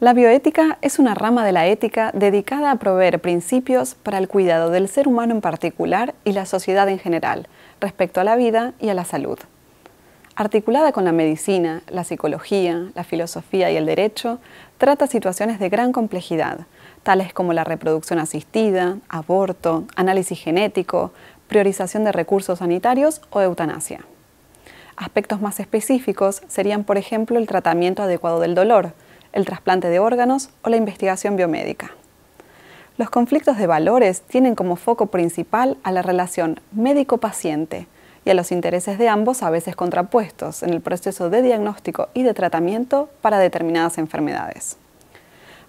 La bioética es una rama de la ética dedicada a proveer principios para el cuidado del ser humano en particular y la sociedad en general, respecto a la vida y a la salud. Articulada con la medicina, la psicología, la filosofía y el derecho, trata situaciones de gran complejidad, tales como la reproducción asistida, aborto, análisis genético, priorización de recursos sanitarios o eutanasia. Aspectos más específicos serían, por ejemplo, el tratamiento adecuado del dolor, el trasplante de órganos o la investigación biomédica. Los conflictos de valores tienen como foco principal a la relación médico-paciente y a los intereses de ambos a veces contrapuestos en el proceso de diagnóstico y de tratamiento para determinadas enfermedades.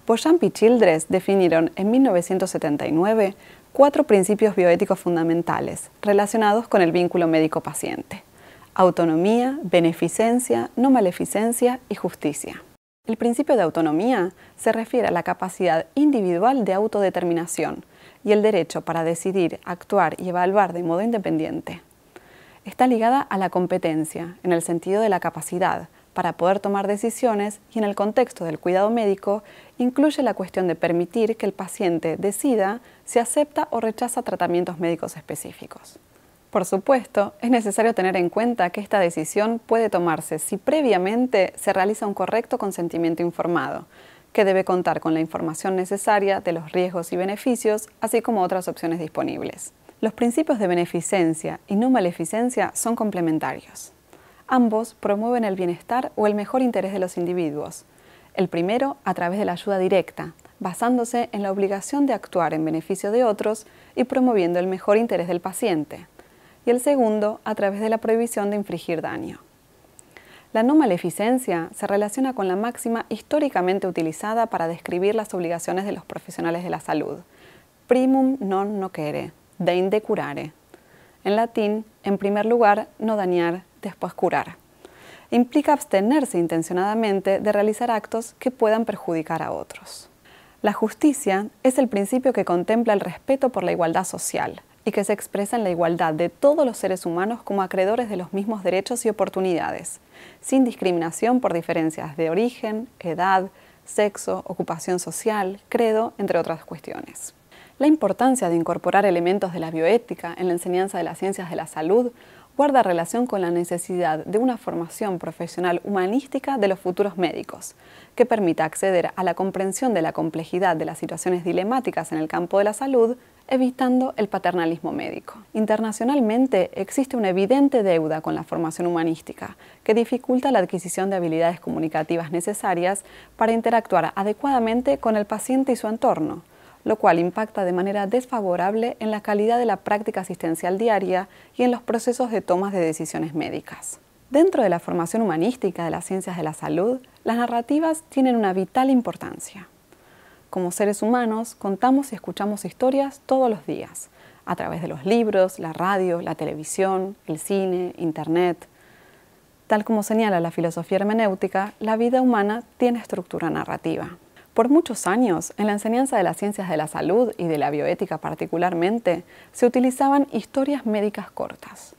Beauchamp y Childress definieron en 1979 cuatro principios bioéticos fundamentales relacionados con el vínculo médico-paciente autonomía, beneficencia, no maleficencia y justicia. El principio de autonomía se refiere a la capacidad individual de autodeterminación y el derecho para decidir, actuar y evaluar de modo independiente. Está ligada a la competencia, en el sentido de la capacidad para poder tomar decisiones y en el contexto del cuidado médico incluye la cuestión de permitir que el paciente decida si acepta o rechaza tratamientos médicos específicos. Por supuesto, es necesario tener en cuenta que esta decisión puede tomarse si previamente se realiza un correcto consentimiento informado, que debe contar con la información necesaria de los riesgos y beneficios, así como otras opciones disponibles. Los principios de beneficencia y no maleficencia son complementarios. Ambos promueven el bienestar o el mejor interés de los individuos. El primero a través de la ayuda directa, basándose en la obligación de actuar en beneficio de otros y promoviendo el mejor interés del paciente y el segundo a través de la prohibición de infligir daño. La no maleficencia se relaciona con la máxima históricamente utilizada para describir las obligaciones de los profesionales de la salud, primum non nocere, deinde curare. En latín, en primer lugar, no dañar, después curar. Implica abstenerse intencionadamente de realizar actos que puedan perjudicar a otros. La justicia es el principio que contempla el respeto por la igualdad social, y que se expresa en la igualdad de todos los seres humanos como acreedores de los mismos derechos y oportunidades, sin discriminación por diferencias de origen, edad, sexo, ocupación social, credo, entre otras cuestiones. La importancia de incorporar elementos de la bioética en la enseñanza de las ciencias de la salud guarda relación con la necesidad de una formación profesional humanística de los futuros médicos, que permita acceder a la comprensión de la complejidad de las situaciones dilemáticas en el campo de la salud evitando el paternalismo médico. Internacionalmente existe una evidente deuda con la formación humanística que dificulta la adquisición de habilidades comunicativas necesarias para interactuar adecuadamente con el paciente y su entorno, lo cual impacta de manera desfavorable en la calidad de la práctica asistencial diaria y en los procesos de tomas de decisiones médicas. Dentro de la formación humanística de las ciencias de la salud, las narrativas tienen una vital importancia. Como seres humanos, contamos y escuchamos historias todos los días, a través de los libros, la radio, la televisión, el cine, Internet. Tal como señala la filosofía hermenéutica, la vida humana tiene estructura narrativa. Por muchos años, en la enseñanza de las ciencias de la salud y de la bioética particularmente, se utilizaban historias médicas cortas.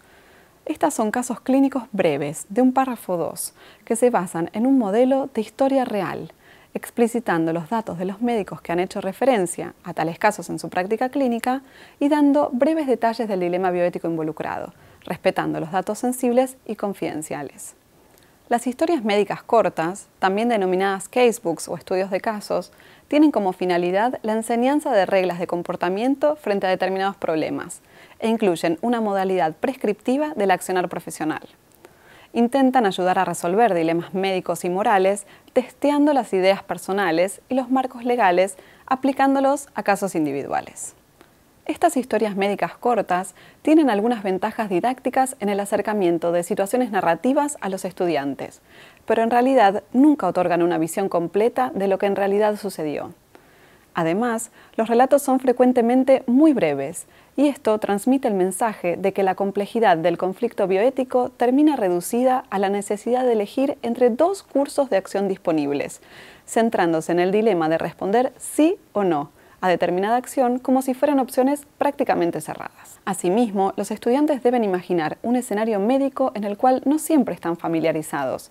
Estas son casos clínicos breves, de un párrafo 2 que se basan en un modelo de historia real, explicitando los datos de los médicos que han hecho referencia a tales casos en su práctica clínica y dando breves detalles del dilema bioético involucrado, respetando los datos sensibles y confidenciales. Las historias médicas cortas, también denominadas casebooks o estudios de casos, tienen como finalidad la enseñanza de reglas de comportamiento frente a determinados problemas e incluyen una modalidad prescriptiva del accionar profesional intentan ayudar a resolver dilemas médicos y morales testeando las ideas personales y los marcos legales aplicándolos a casos individuales. Estas historias médicas cortas tienen algunas ventajas didácticas en el acercamiento de situaciones narrativas a los estudiantes, pero en realidad nunca otorgan una visión completa de lo que en realidad sucedió. Además, los relatos son frecuentemente muy breves, y esto transmite el mensaje de que la complejidad del conflicto bioético termina reducida a la necesidad de elegir entre dos cursos de acción disponibles, centrándose en el dilema de responder sí o no a determinada acción como si fueran opciones prácticamente cerradas. Asimismo, los estudiantes deben imaginar un escenario médico en el cual no siempre están familiarizados,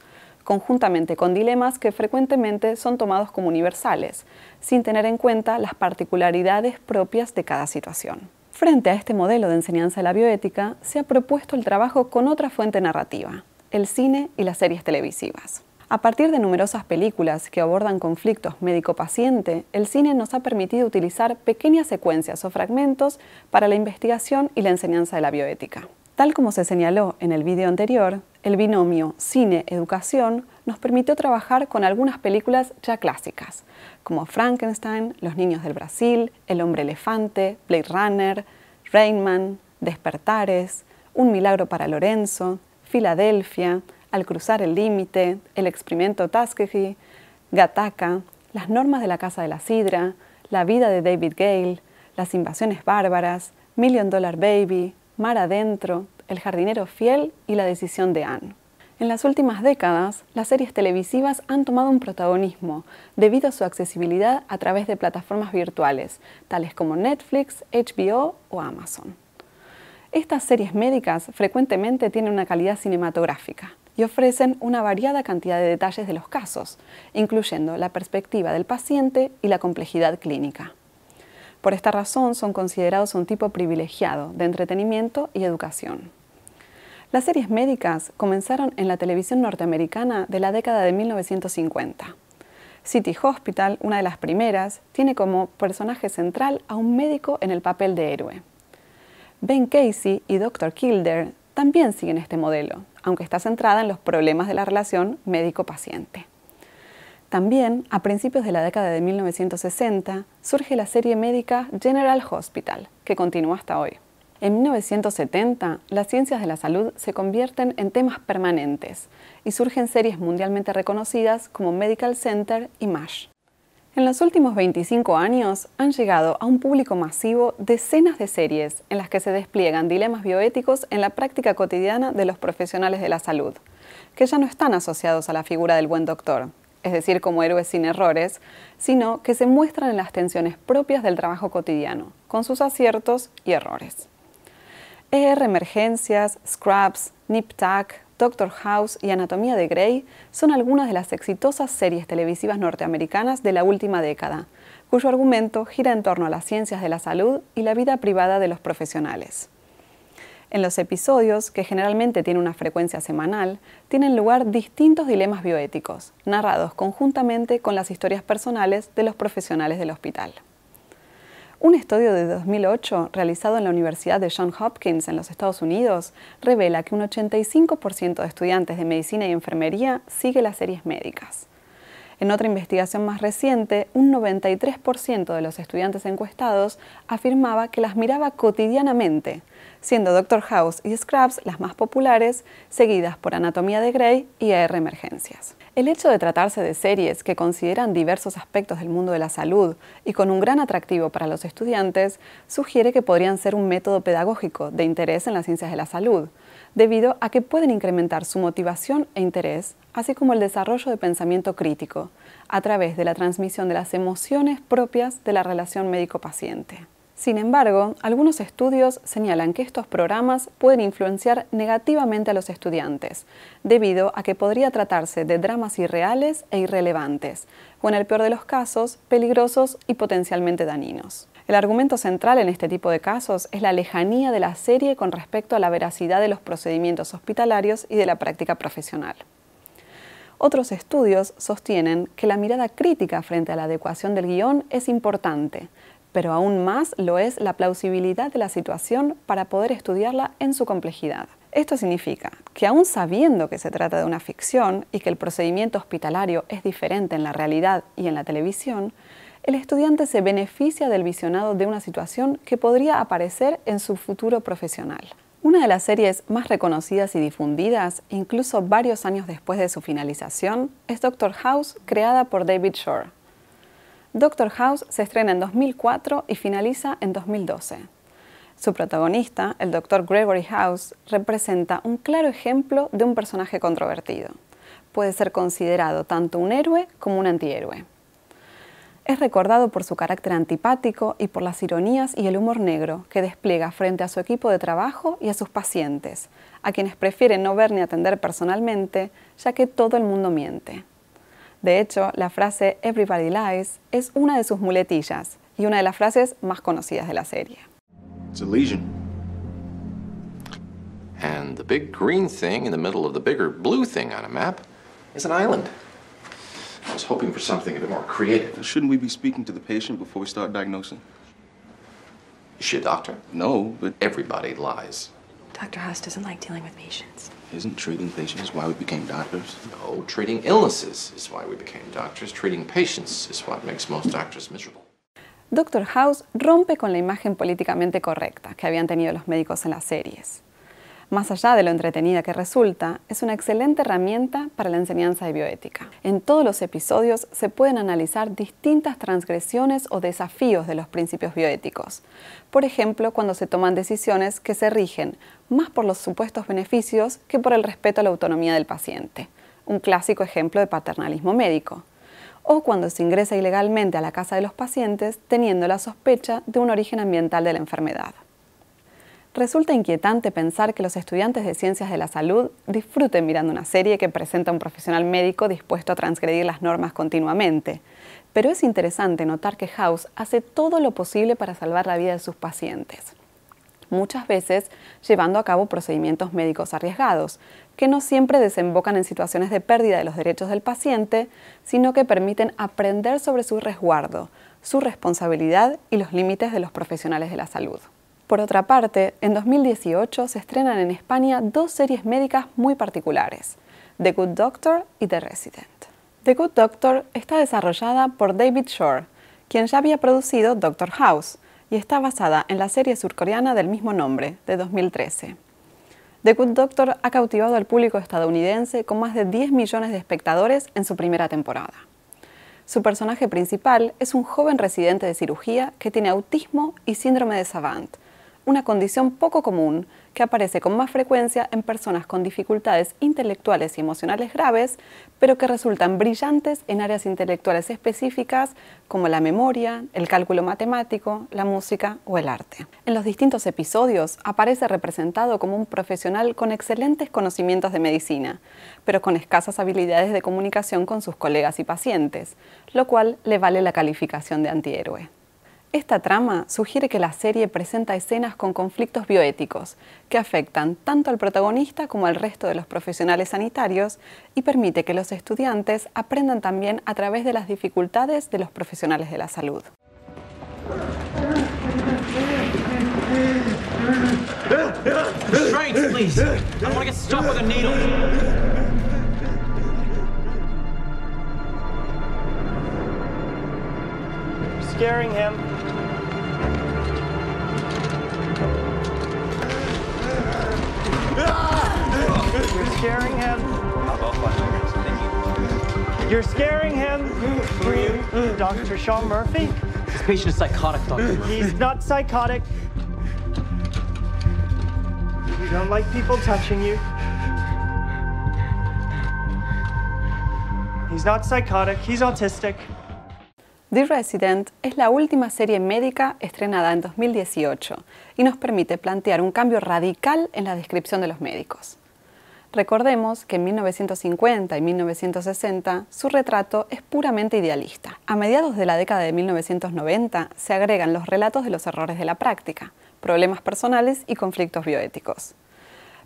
conjuntamente con dilemas que frecuentemente son tomados como universales, sin tener en cuenta las particularidades propias de cada situación. Frente a este modelo de enseñanza de la bioética, se ha propuesto el trabajo con otra fuente narrativa, el cine y las series televisivas. A partir de numerosas películas que abordan conflictos médico-paciente, el cine nos ha permitido utilizar pequeñas secuencias o fragmentos para la investigación y la enseñanza de la bioética. Tal como se señaló en el vídeo anterior, el binomio cine-educación nos permitió trabajar con algunas películas ya clásicas, como Frankenstein, Los Niños del Brasil, El Hombre Elefante, Blade Runner, Rainman, Despertares, Un Milagro para Lorenzo, Filadelfia, Al Cruzar el Límite, El Experimento Tuskegee, Gataca, Las Normas de la Casa de la Sidra, La Vida de David Gale, Las Invasiones Bárbaras, Million Dollar Baby, Mar Adentro, El jardinero fiel y La decisión de Anne. En las últimas décadas, las series televisivas han tomado un protagonismo debido a su accesibilidad a través de plataformas virtuales, tales como Netflix, HBO o Amazon. Estas series médicas frecuentemente tienen una calidad cinematográfica y ofrecen una variada cantidad de detalles de los casos, incluyendo la perspectiva del paciente y la complejidad clínica. Por esta razón son considerados un tipo privilegiado de entretenimiento y educación. Las series médicas comenzaron en la televisión norteamericana de la década de 1950. City Hospital, una de las primeras, tiene como personaje central a un médico en el papel de héroe. Ben Casey y Dr. Kilder también siguen este modelo, aunque está centrada en los problemas de la relación médico-paciente. También, a principios de la década de 1960, surge la serie médica General Hospital, que continúa hasta hoy. En 1970, las ciencias de la salud se convierten en temas permanentes y surgen series mundialmente reconocidas como Medical Center y MASH. En los últimos 25 años han llegado a un público masivo decenas de series en las que se despliegan dilemas bioéticos en la práctica cotidiana de los profesionales de la salud, que ya no están asociados a la figura del buen doctor, es decir, como héroes sin errores, sino que se muestran en las tensiones propias del trabajo cotidiano, con sus aciertos y errores. ER Emergencias, Scraps, Nip Tuck, Doctor House y Anatomía de Grey son algunas de las exitosas series televisivas norteamericanas de la última década, cuyo argumento gira en torno a las ciencias de la salud y la vida privada de los profesionales. En los episodios, que generalmente tienen una frecuencia semanal, tienen lugar distintos dilemas bioéticos, narrados conjuntamente con las historias personales de los profesionales del hospital. Un estudio de 2008 realizado en la Universidad de Johns Hopkins en los Estados Unidos revela que un 85% de estudiantes de medicina y enfermería sigue las series médicas. En otra investigación más reciente, un 93% de los estudiantes encuestados afirmaba que las miraba cotidianamente, siendo Doctor House y Scraps las más populares, seguidas por Anatomía de Grey y AR Emergencias. El hecho de tratarse de series que consideran diversos aspectos del mundo de la salud y con un gran atractivo para los estudiantes sugiere que podrían ser un método pedagógico de interés en las ciencias de la salud, debido a que pueden incrementar su motivación e interés, así como el desarrollo de pensamiento crítico, a través de la transmisión de las emociones propias de la relación médico-paciente. Sin embargo, algunos estudios señalan que estos programas pueden influenciar negativamente a los estudiantes, debido a que podría tratarse de dramas irreales e irrelevantes, o en el peor de los casos, peligrosos y potencialmente dañinos. El argumento central en este tipo de casos es la lejanía de la serie con respecto a la veracidad de los procedimientos hospitalarios y de la práctica profesional. Otros estudios sostienen que la mirada crítica frente a la adecuación del guión es importante, pero aún más lo es la plausibilidad de la situación para poder estudiarla en su complejidad. Esto significa que aún sabiendo que se trata de una ficción y que el procedimiento hospitalario es diferente en la realidad y en la televisión, el estudiante se beneficia del visionado de una situación que podría aparecer en su futuro profesional. Una de las series más reconocidas y difundidas, incluso varios años después de su finalización, es Doctor House, creada por David Shore. Doctor House se estrena en 2004 y finaliza en 2012. Su protagonista, el Dr. Gregory House, representa un claro ejemplo de un personaje controvertido. Puede ser considerado tanto un héroe como un antihéroe. Es recordado por su carácter antipático y por las ironías y el humor negro que despliega frente a su equipo de trabajo y a sus pacientes, a quienes prefiere no ver ni atender personalmente, ya que todo el mundo miente. De hecho, la frase Everybody Lies es una de sus muletillas y una de las frases más conocidas de la serie. It's a lesion. And the big green thing in the middle of the bigger blue thing on a map is an island. I was hoping for something a bit more creative. Shouldn't we be speaking to the patient before we start diagnosing? Is she a doctor? No, but everybody lies. Dr. Haas doesn't like dealing with patients. Isn't treating patients why we became doctors? No, treating illnesses is why we became doctors. Treating patients is what makes most doctors miserable. Doctor House rompe con la imagen políticamente correcta que habían tenido los médicos en las series. más allá de lo entretenida que resulta, es una excelente herramienta para la enseñanza de bioética. En todos los episodios se pueden analizar distintas transgresiones o desafíos de los principios bioéticos. Por ejemplo, cuando se toman decisiones que se rigen más por los supuestos beneficios que por el respeto a la autonomía del paciente, un clásico ejemplo de paternalismo médico o cuando se ingresa ilegalmente a la casa de los pacientes teniendo la sospecha de un origen ambiental de la enfermedad. Resulta inquietante pensar que los estudiantes de ciencias de la salud disfruten mirando una serie que presenta a un profesional médico dispuesto a transgredir las normas continuamente. Pero es interesante notar que House hace todo lo posible para salvar la vida de sus pacientes, muchas veces llevando a cabo procedimientos médicos arriesgados, que no siempre desembocan en situaciones de pérdida de los derechos del paciente, sino que permiten aprender sobre su resguardo, su responsabilidad y los límites de los profesionales de la salud. Por otra parte, en 2018 se estrenan en España dos series médicas muy particulares, The Good Doctor y The Resident. The Good Doctor está desarrollada por David Shore, quien ya había producido Doctor House, y está basada en la serie surcoreana del mismo nombre, de 2013. The Good Doctor ha cautivado al público estadounidense con más de 10 millones de espectadores en su primera temporada. Su personaje principal es un joven residente de cirugía que tiene autismo y síndrome de Savant, una condición poco común que aparece con más frecuencia en personas con dificultades intelectuales y emocionales graves, pero que resultan brillantes en áreas intelectuales específicas como la memoria, el cálculo matemático, la música o el arte. En los distintos episodios aparece representado como un profesional con excelentes conocimientos de medicina, pero con escasas habilidades de comunicación con sus colegas y pacientes, lo cual le vale la calificación de antihéroe. Esta trama sugiere que la serie presenta escenas con conflictos bioéticos que afectan tanto al protagonista como al resto de los profesionales sanitarios y permite que los estudiantes aprendan también a través de las dificultades de los profesionales de la salud. You're scaring him. You're scaring him. For you Dr. Sean Murphy? This patient is psychotic, Dr. Murphy. He's not psychotic. You don't like people touching you. He's not psychotic. He's autistic. The Resident es la última serie médica estrenada en 2018 y nos permite plantear un cambio radical en la descripción de los médicos. Recordemos que en 1950 y 1960 su retrato es puramente idealista. A mediados de la década de 1990 se agregan los relatos de los errores de la práctica, problemas personales y conflictos bioéticos.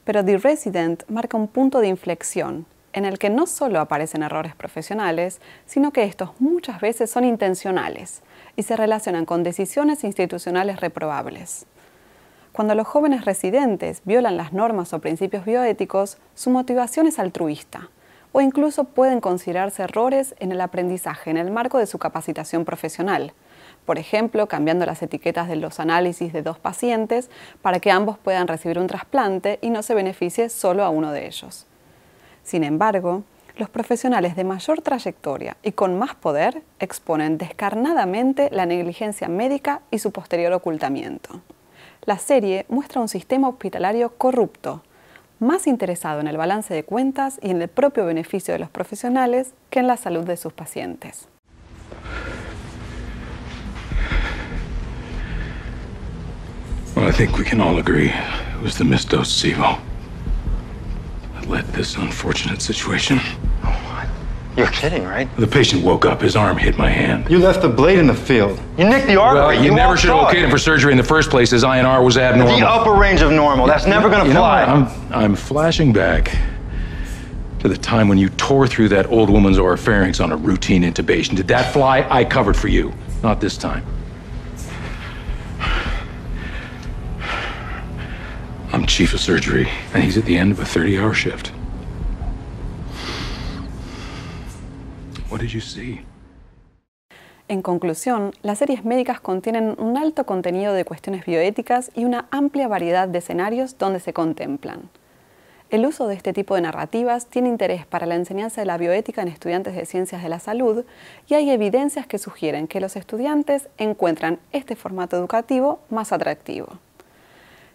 Pero The Resident marca un punto de inflexión en el que no solo aparecen errores profesionales, sino que estos muchas veces son intencionales y se relacionan con decisiones institucionales reprobables. Cuando los jóvenes residentes violan las normas o principios bioéticos, su motivación es altruista, o incluso pueden considerarse errores en el aprendizaje en el marco de su capacitación profesional, por ejemplo, cambiando las etiquetas de los análisis de dos pacientes para que ambos puedan recibir un trasplante y no se beneficie solo a uno de ellos. Sin embargo, los profesionales de mayor trayectoria y con más poder exponen descarnadamente la negligencia médica y su posterior ocultamiento. La serie muestra un sistema hospitalario corrupto, más interesado en el balance de cuentas y en el propio beneficio de los profesionales que en la salud de sus pacientes. I think we can all agree was the de SIVO. let this unfortunate situation. Oh, what? You're kidding, right? The patient woke up. His arm hit my hand. You left the blade in the field. You nicked the artery. Well, you, you never should have located him for surgery in the first place. His INR was abnormal. The upper range of normal. That's you, never going to fly. Know, I'm, I'm flashing back to the time when you tore through that old woman's oropharynx on a routine intubation. Did that fly? I covered for you. Not this time. chief of surgery, and he's at the end of a 30 hour shift. What did you En conclusión, las series médicas contienen un alto contenido de cuestiones bioéticas y una amplia variedad de escenarios donde se contemplan. El uso de este tipo de narrativas tiene interés para la enseñanza de la bioética en estudiantes de ciencias de la salud y hay evidencias que sugieren que los estudiantes encuentran este formato educativo más atractivo.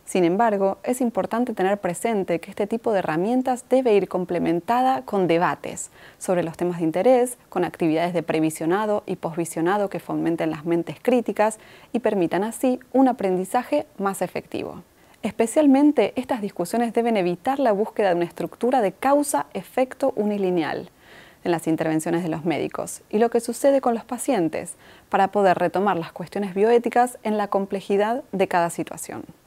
Sin embargo, es importante tener presente que este tipo de herramientas debe ir complementada con debates sobre los temas de interés, con actividades de previsionado y posvisionado que fomenten las mentes críticas y permitan así un aprendizaje más efectivo. Especialmente, estas discusiones deben evitar la búsqueda de una estructura de causa-efecto unilineal en las intervenciones de los médicos y lo que sucede con los pacientes para poder retomar las cuestiones bioéticas en la complejidad de cada situación.